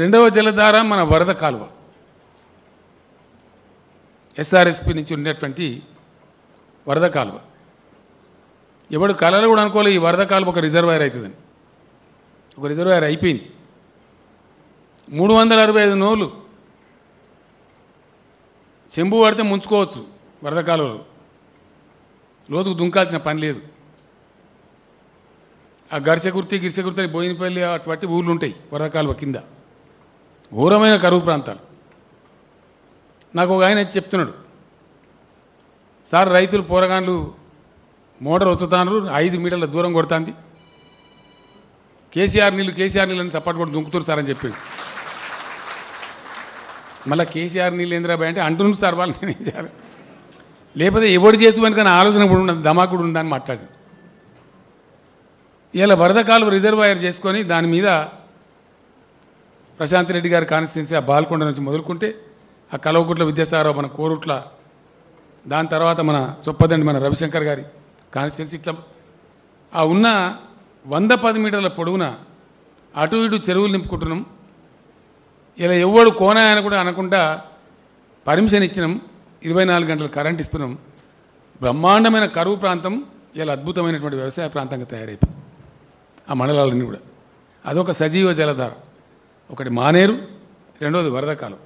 రెండవ జలధార మన వరద కాలువ ఎస్ఆర్ఎస్పి నుంచి ఉండేటువంటి వరద కాలువ ఎవడు కళలు కూడా అనుకోలే ఈ వరద కాలువ ఒక రిజర్వాయర్ అవుతుందని ఒక రిజర్వాయర్ అయిపోయింది మూడు వందల అరవై ఐదు నోళ్ళు చెంబు పడితే ముంచుకోవచ్చు వరద కాలువలో లోతుకు దుంకాల్సిన పని లేదు ఆ గరిసెకుర్తి గిరిసెకుర్తి బోయినపల్లి అటువంటి ఊళ్ళు ఉంటాయి వరద కాలువ కింద ఘోరమైన కరువు ప్రాంతాలు నాకు ఒక ఆయన చెప్తున్నాడు సార్ రైతులు పోరగాన్లు మోటార్ ఒత్తుతాను ఐదు మీటర్ల దూరం కొడుతుంది కేసీఆర్ నీళ్ళు కేసీఆర్ నీళ్ళని సపోర్ట్ కూడా దుంకుతారు సార్ అని చెప్పాడు మళ్ళీ కేసీఆర్ నీళ్ళు ఏంద్రాబాయ్ అంటే అంటున్నారు సార్ వాళ్ళు నేనేం చేయాలి లేకపోతే ఎవడు చేసుకుని కానీ ఆలోచన కూడా ఉండదు ధమాకుడు ఉందని మాట్లాడి ఇలా వరద కాలువ రిజర్వాయర్ చేసుకొని దాని మీద ప్రశాంత్ రెడ్డి గారి కాన్స్టిట్యున్సీ ఆ బాల్కొండ నుంచి మొదలుకుంటే ఆ కలవకుట్ల విద్యాసారావు మన కోరుట్ల దాని తర్వాత మన చొప్పదండి మన రవిశంకర్ గారి కాన్స్టిట్యున్సీ ఇట్లా ఆ ఉన్న వంద పది మీటర్ల పొడవున అటు ఇటు చెరువులు నింపుకుంటున్నాం ఇలా ఎవడు కోనాయని కూడా అనకుండా పర్మిషన్ ఇచ్చినాం ఇరవై నాలుగు గంటలు కరెంట్ ఇస్తున్నాం బ్రహ్మాండమైన కరువు ప్రాంతం ఇలా అద్భుతమైనటువంటి వ్యవసాయ ప్రాంతంగా తయారైపోయింది ఆ మండలాలన్నీ కూడా అదొక సజీవ జలధారం ఒకటి మానేరు రెండవది వరద కాలువ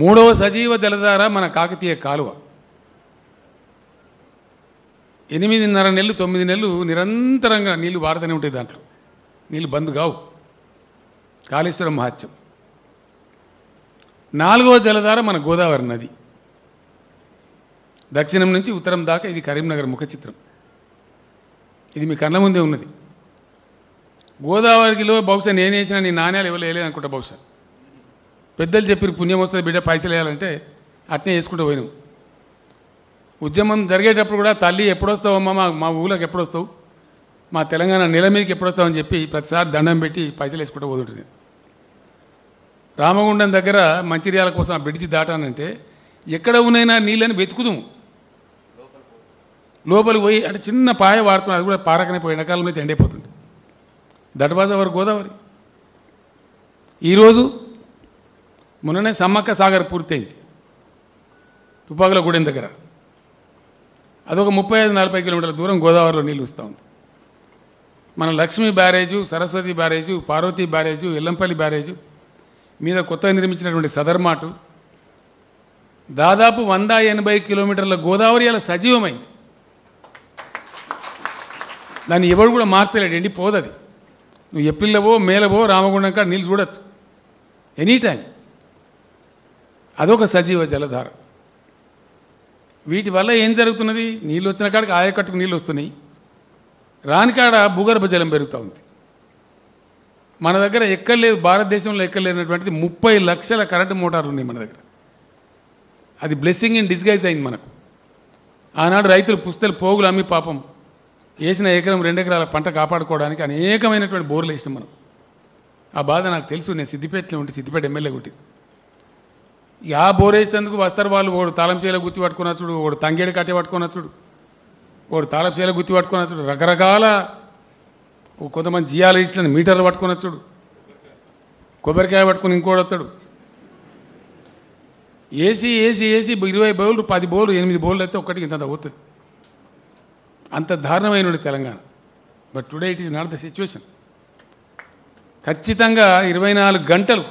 మూడవ సజీవ జలధార మన కాకతీయ కాలువ ఎనిమిదిన్నర నెలలు తొమ్మిది నెలలు నిరంతరంగా నీళ్లు వాడుతూనే ఉంటాయి దాంట్లో నీళ్ళు బంద్ కావు కాళేశ్వరం మహాత్యం నాలుగవ జలధార మన గోదావరి నది దక్షిణం నుంచి ఉత్తరం దాకా ఇది కరీంనగర్ ముఖ చిత్రం ఇది మీ కళ్ళ ముందే ఉన్నది గోదావరికిలో బహుశా నేను వేసిన నీ నాణ్యాలు ఇవ్వలేదు అనుకుంటా బహుశా పెద్దలు చెప్పిన పుణ్యం వస్తుంది బిడ్డ పైసలు వేయాలంటే అట్నే వేసుకుంటూ పోయినావు ఉద్యమం జరిగేటప్పుడు కూడా తల్లి ఎప్పుడొస్తావమ్మా మా మా ఊళ్ళకి ఎప్పుడొస్తావు మా తెలంగాణ నెల మీదకి ఎప్పుడొస్తావు అని చెప్పి ప్రతిసారి దండం పెట్టి పైసలు వేసుకుంటూ పోతుంటుంది రామగుండం దగ్గర మంచిర్యాల కోసం ఆ బ్రిడ్జ్ దాటానంటే ఎక్కడ ఉన్నైనా నీళ్ళని వెతుకుదాము లోపలికి పోయి అంటే చిన్న పాయ వాడుతున్నాం అది కూడా పారకనే పోయి ఎండాకాలంలో అయితే ఎండైపోతుంది దట్ వాజ్ అవర్ గోదావరి ఈరోజు మొన్ననే సమ్మక్క సాగర్ పూర్తయింది తుపాకుల గూడెం దగ్గర అదొక ముప్పై ఐదు నలభై కిలోమీటర్ల దూరం గోదావరిలో నీళ్ళు వస్తూ ఉంది మన Lakshmi barrage Saraswati barrage Parvati barrage Yellampalli barrage మీద కొత్తగా నిర్మించినటువంటి సదర్మాటు దాదాపు వంద ఎనభై కిలోమీటర్ల గోదావరి అలా సజీవమైంది దాన్ని ఎవరు కూడా మార్చలేడు పోదది నువ్వు ఎప్పిల్లవో మేలవో రామగుండం కాడ నీళ్ళు చూడొచ్చు ఎనీ టైం అదొక సజీవ జలధార వీటి వల్ల ఏం జరుగుతున్నది నీళ్ళు వచ్చిన కాడికి ఆయకట్టుకు నీళ్ళు వస్తున్నాయి రానికాడ భూగర్భ జలం పెరుగుతూ ఉంది మన దగ్గర లేదు భారతదేశంలో ఎక్కర్లేనటువంటిది ముప్పై లక్షల కరెంటు మోటార్లు ఉన్నాయి మన దగ్గర అది బ్లెస్సింగ్ ఇన్ డిస్గైజ్ అయింది మనకు ఆనాడు రైతులు పుస్తలు పోగులు అమ్మి పాపం వేసిన ఎకరం రెండు ఎకరాల పంట కాపాడుకోవడానికి అనేకమైనటువంటి బోర్లు వేసినాం మనం ఆ బాధ నాకు తెలుసు నేను సిద్దిపేటలో ఉంటే సిద్దిపేట ఎమ్మెల్యే కొట్టి ఆ బోర్ వేసినందుకు వస్తారు వాళ్ళు ఓడు తాళంశీల గుత్తి పట్టుకున్న చూడు ఓడు తంగేడు కట్టె పట్టుకున్న చూడు వాడు తాళంశీల గుత్తి పట్టుకున్న చూడు రకరకాల కొంతమంది జియాలజిస్టులను మీటర్లు పట్టుకున్న చూడు కొబ్బరికాయ పట్టుకుని ఇంకోటి వస్తాడు ఏసీ ఏసీ ఏసీ ఇరవై బౌలు పది బౌలు ఎనిమిది బోర్లు అయితే ఒక్కటికి ఇంత అవుతుంది అంత దారుణమైన Telangana but today it is not the situation ఖచ్చితంగా ఇరవై నాలుగు గంటలు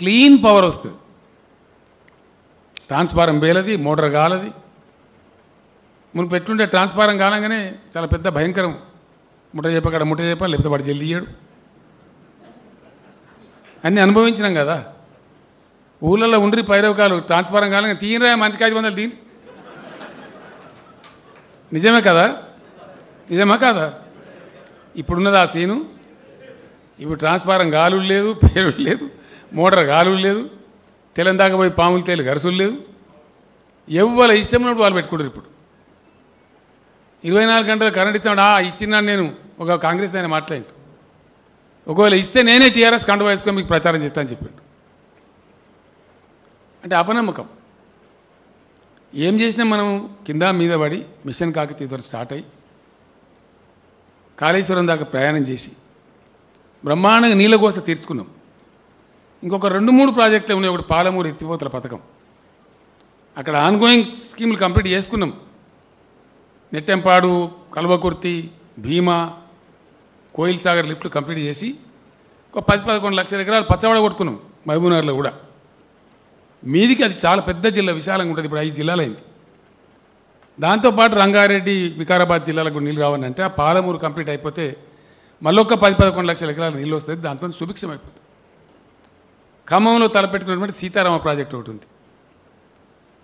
క్లీన్ పవర్ వస్తుంది ట్రాన్స్ఫారం వేలది మోటార్ కాలది మనం పెట్టుండే ట్రాన్స్ఫారం కాలంగానే చాలా పెద్ద భయంకరం చెప్ప అక్కడ ముట్ట చెప్ప లేకపోతే వాడు చెల్లియడు అన్నీ అనుభవించినాం కదా ఊళ్ళల్లో ఉండ్రి పైరవకాలు ట్రాన్స్ఫారం కాలంగా తీయరా మంచి కాదు వందలు తీని నిజమే కదా నిజమా కాదా ఇప్పుడున్నది ఆ సీను ఇప్పుడు ట్రాన్స్ఫారం గాలు లేదు పేరు లేదు మోటార్ గాలు లేదు తెలం దాకా పోయి పాములు తేలు గరుసులు లేదు ఇష్టం ఉన్నప్పుడు వాళ్ళు పెట్టుకుంటారు ఇప్పుడు ఇరవై నాలుగు గంటలు కరెంట్ ఇస్తాడు ఆ ఇచ్చిన నేను ఒక కాంగ్రెస్ ఆయన మాట్లాడి ఒకవేళ ఇస్తే నేనే టీఆర్ఎస్ కండువా వేసుకొని మీకు ప్రచారం చేస్తానని చెప్పాడు అంటే అపనమ్మకం ఏం చేసినా మనం కింద మీద పడి మిషన్ కాకతీయుతం స్టార్ట్ అయ్యి కాళేశ్వరం దాకా ప్రయాణం చేసి బ్రహ్మాండంగా నీళ్ళ కోసం తీర్చుకున్నాం ఇంకొక రెండు మూడు ప్రాజెక్టులు ఉన్నాయి ఒకటి పాలమూరు ఎత్తిపోతల పథకం అక్కడ ఆన్గోయింగ్ స్కీములు కంప్లీట్ చేసుకున్నాం నెట్టెంపాడు కల్వకుర్తి భీమా కోయిల్ సాగర్ లిఫ్ట్లు కంప్లీట్ చేసి ఒక పది పదకొండు లక్షల ఎకరాలు పచ్చవాడ కొట్టుకున్నాం మహబూబ్నగర్లో కూడా మీదికి అది చాలా పెద్ద జిల్లా విశాలంగా ఉంటుంది ఇప్పుడు ఐదు జిల్లాలు అయింది దాంతోపాటు రంగారెడ్డి వికారాబాద్ జిల్లాలకు నీళ్ళు రావాలని అంటే ఆ పాలమూరు కంప్లీట్ అయిపోతే మళ్ళొక పది పదకొండు లక్షల ఎకరాలు నీళ్ళు వస్తుంది దాంతో సుభిక్షమైపోతుంది ఖమ్మంలో తలపెట్టుకున్నటువంటి సీతారామ ప్రాజెక్టు ఒకటి ఉంది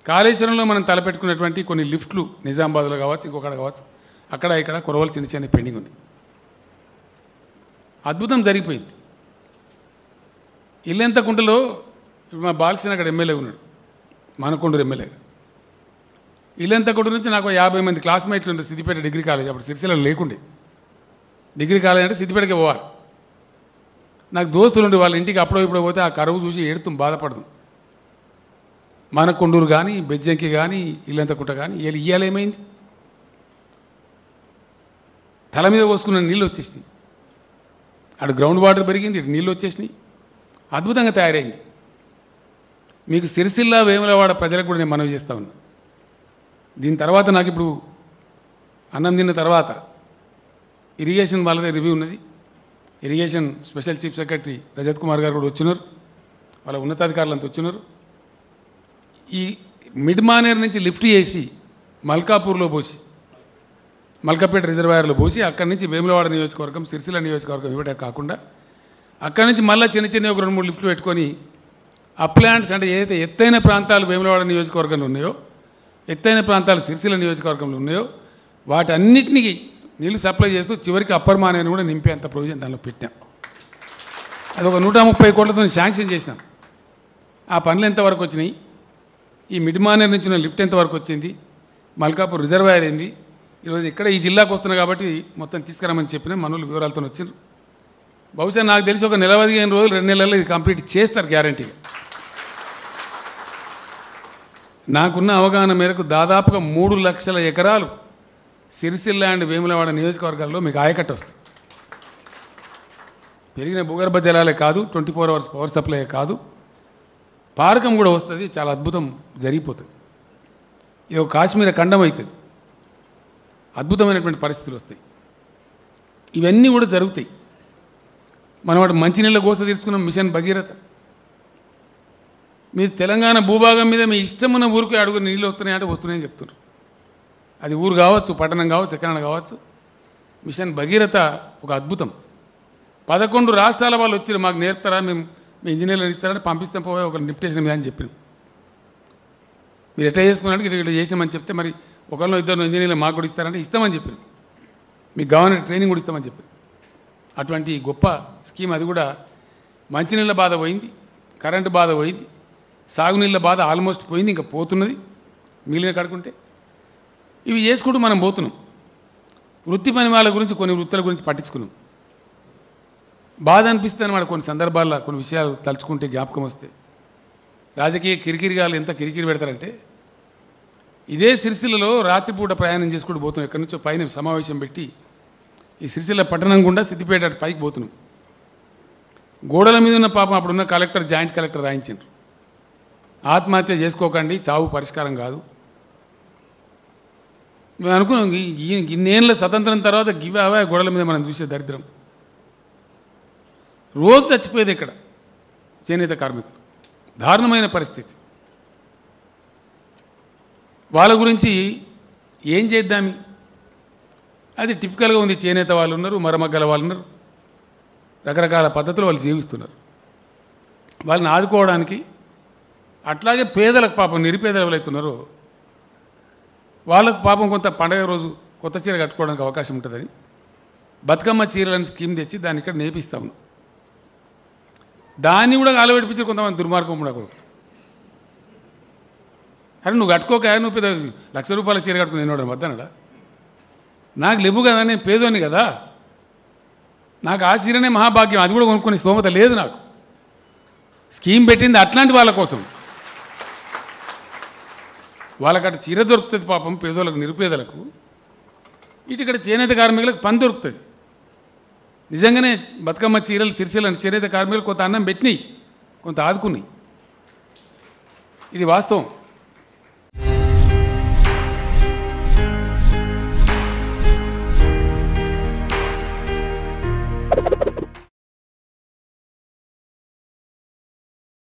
కాళేశ్వరంలో మనం తలపెట్టుకున్నటువంటి కొన్ని లిఫ్ట్లు నిజామాబాద్లో కావచ్చు ఇంకొకటి కావచ్చు అక్కడ ఇక్కడ కొరవలు చిన్న చిన్న పెండింగ్ ఉంది అద్భుతం జరిగిపోయింది ఇల్లెంత కుంటలో ఇప్పుడు మా బాల్చిన అక్కడ ఎమ్మెల్యే ఉన్నాడు మనకొండూరు ఎమ్మెల్యే ఇల్లంతకొండ నుంచి నాకు యాభై మంది క్లాస్మేట్లు ఉండే సిద్దిపేట డిగ్రీ కాలేజ్ అప్పుడు సిరిసిల్లలో లేకుండే డిగ్రీ కాలేజ్ అంటే సిద్దిపేటకి పోవాలి నాకు దోస్తులు ఉండే వాళ్ళ ఇంటికి అప్పుడో ఇప్పుడు పోతే ఆ కరువు చూసి ఏడుతాం బాధపడదు మన కొండూరు కానీ బెజ్జంకి కానీ కుట్ట కానీ వీళ్ళు ఇయ్యాలేమైంది తల మీద పోసుకున్న నీళ్ళు వచ్చేసినాయి అటు గ్రౌండ్ వాటర్ పెరిగింది ఇటు నీళ్ళు వచ్చేసినాయి అద్భుతంగా తయారైంది మీకు సిరిసిల్ల వేములవాడ ప్రజలకు కూడా నేను మనవి చేస్తా ఉన్నా దీని తర్వాత నాకు ఇప్పుడు అన్నం తిన్న తర్వాత ఇరిగేషన్ వాళ్ళదే రివ్యూ ఉన్నది irrigation special chief secretary Rajat Kumar గారు కూడా వచ్చినారు వాళ్ళ ఉన్నతాధికారులంతా వచ్చినారు ఈ మిడ్ మానేర్ నుంచి లిఫ్ట్ చేసి మల్కాపూర్లో పోసి మల్కాపేట రిజర్వాయర్లో పోసి అక్కడి నుంచి వేములవాడ నియోజకవర్గం సిరిసిల్ల నియోజకవర్గం ఇవ్వటే కాకుండా అక్కడి నుంచి మళ్ళీ చిన్న చిన్న ఒక రెండు మూడు లిఫ్ట్లు పెట్టుకొని అప్లాండ్స్ అంటే ఏదైతే ఎత్తైన ప్రాంతాలు వేములవాడ నియోజకవర్గంలో ఉన్నాయో ఎత్తైన ప్రాంతాలు సిరిసిల్ల నియోజకవర్గంలో ఉన్నాయో వాటన్నిటినీ నీళ్ళు సప్లై చేస్తూ చివరికి అప్పర్ కూడా కూడా నింపేంత ప్రొవిజన్ దానిలో పెట్టాం అది ఒక నూట ముప్పై కోట్లతో శాంక్షన్ చేసినాం ఆ పనులు ఎంతవరకు వచ్చినాయి ఈ మిడ్ నుంచి ఉన్న లిఫ్ట్ ఎంతవరకు వచ్చింది మల్కాపూర్ రిజర్వాయర్ అయింది ఈరోజు ఇక్కడ ఈ జిల్లాకు వస్తున్నాయి కాబట్టి మొత్తం తీసుకురామని చెప్పిన మనోళ్ళు వివరాలతో వచ్చారు బహుశా నాకు తెలిసి ఒక నెల పదిహేను రోజులు రెండు నెలల్లో ఇది కంప్లీట్ చేస్తారు గ్యారంటీగా నాకున్న అవగాహన మేరకు దాదాపుగా మూడు లక్షల ఎకరాలు సిరిసిల్ల అండ్ వేములవాడ నియోజకవర్గాల్లో మీకు ఆయకట్ట వస్తుంది పెరిగిన భూగర్భ జలాలే కాదు twenty four hours power supply కాదు పారకం కూడా వస్తుంది చాలా అద్భుతం జరిగిపోతుంది ఇది ఒక కాశ్మీర ఖండం అవుతుంది అద్భుతమైనటువంటి పరిస్థితులు వస్తాయి ఇవన్నీ కూడా జరుగుతాయి మనం వాటి మంచినీళ్ళ కోసం తీసుకున్నాం మిషన్ భగీరథ మీరు తెలంగాణ భూభాగం మీద మీ ఇష్టం ఉన్న ఊరికి అడుగు నీళ్ళు వస్తున్నాయంటే వస్తున్నాయని చెప్తున్నారు అది ఊరు కావచ్చు పట్టణం కావచ్చు ఎక్కడ కావచ్చు మిషన్ భగీరథ ఒక అద్భుతం పదకొండు రాష్ట్రాల వాళ్ళు వచ్చారు మాకు నేర్పుతారా మేము మీ ఇంజనీర్లు ఇస్తారని పంపిస్తాం పోయి ఒక నిప్టేషన్ మీద అని చెప్పిన మీరు ఎట్లా చేసుకున్నాడు ఇట్లా ఇట్లా చేసినామని చెప్తే మరి ఒకరిలో ఇద్దరు ఇంజనీర్లు మాకు కూడా ఇస్తారంటే ఇస్తామని చెప్పిన మీకు గవర్నమెంట్ ట్రైనింగ్ కూడా ఇస్తామని చెప్పారు అటువంటి గొప్ప స్కీమ్ అది కూడా మంచినీళ్ళ బాధ పోయింది కరెంటు బాధ పోయింది సాగునీళ్ళ బాధ ఆల్మోస్ట్ పోయింది ఇంకా పోతున్నది మిగిలిన కడుకుంటే ఇవి చేసుకుంటూ మనం పోతున్నాం వృత్తి పని వాళ్ళ గురించి కొన్ని వృత్తుల గురించి పట్టించుకున్నాం బాధ అనిపిస్తుంది అనమాట కొన్ని సందర్భాల్లో కొన్ని విషయాలు తలుచుకుంటే జ్ఞాపకం వస్తే రాజకీయ కిరికిరిగాలు ఎంత కిరికిరి పెడతారంటే ఇదే సిరిసిల్లలో రాత్రిపూట ప్రయాణం చేసుకుంటూ పోతున్నాం ఎక్కడి నుంచో పైన సమావేశం పెట్టి ఈ సిరిసిల్ల పట్టణం గుండా సిద్దిపేట పైకి పోతున్నాం గోడల మీద ఉన్న పాపం అప్పుడున్న కలెక్టర్ జాయింట్ కలెక్టర్ రాయించారు ఆత్మహత్య చేసుకోకండి చావు పరిష్కారం కాదు మేము అనుకున్నాం ఇన్నేళ్ళ స్వతంత్రం తర్వాత అవే గొడవల మీద మనం చూసే దరిద్రం రోజు చచ్చిపోయేది ఇక్కడ చేనేత కార్మికులు దారుణమైన పరిస్థితి వాళ్ళ గురించి ఏం చేద్దామి అది టిపికల్గా ఉంది చేనేత వాళ్ళు ఉన్నారు మరమగ్గల వాళ్ళు ఉన్నారు రకరకాల పద్ధతులు వాళ్ళు జీవిస్తున్నారు వాళ్ళని ఆదుకోవడానికి అట్లాగే పేదలకు పాపం నిరుపేదలు ఎవరైతున్నారో వాళ్ళకు పాపం కొంత పండగ రోజు కొత్త చీర కట్టుకోవడానికి అవకాశం ఉంటుందని బతుకమ్మ చీరలను స్కీమ్ తెచ్చి దాన్ని ఇక్కడ నేపిస్తా ఉన్నాం దాన్ని కూడా కాలబెట్టించారు కొంతమంది దుర్మార్గం ఉండకూడదు అరే నువ్వు కట్టుకోక నువ్వు పెద్ద లక్ష రూపాయల చీర కట్టుకుని నేను వద్దనడా నాకు లేవు కదా నేను పేదోని కదా నాకు ఆ చీరనే మహాభాగ్యం అది కూడా కొనుక్కునే స్తోమత లేదు నాకు స్కీమ్ పెట్టింది అట్లాంటి వాళ్ళ కోసం వాళ్ళకట చీర దొరుకుతుంది పాపం పేదోళ్ళకు నిరుపేదలకు ఇటు ఇక్కడ చేనేత కార్మికులకు పని దొరుకుతుంది నిజంగానే బతుకమ్మ చీరలు అని చేనేత కార్మికులు కొంత అన్నం పెట్టినాయి కొంత ఆదుకున్నాయి ఇది వాస్తవం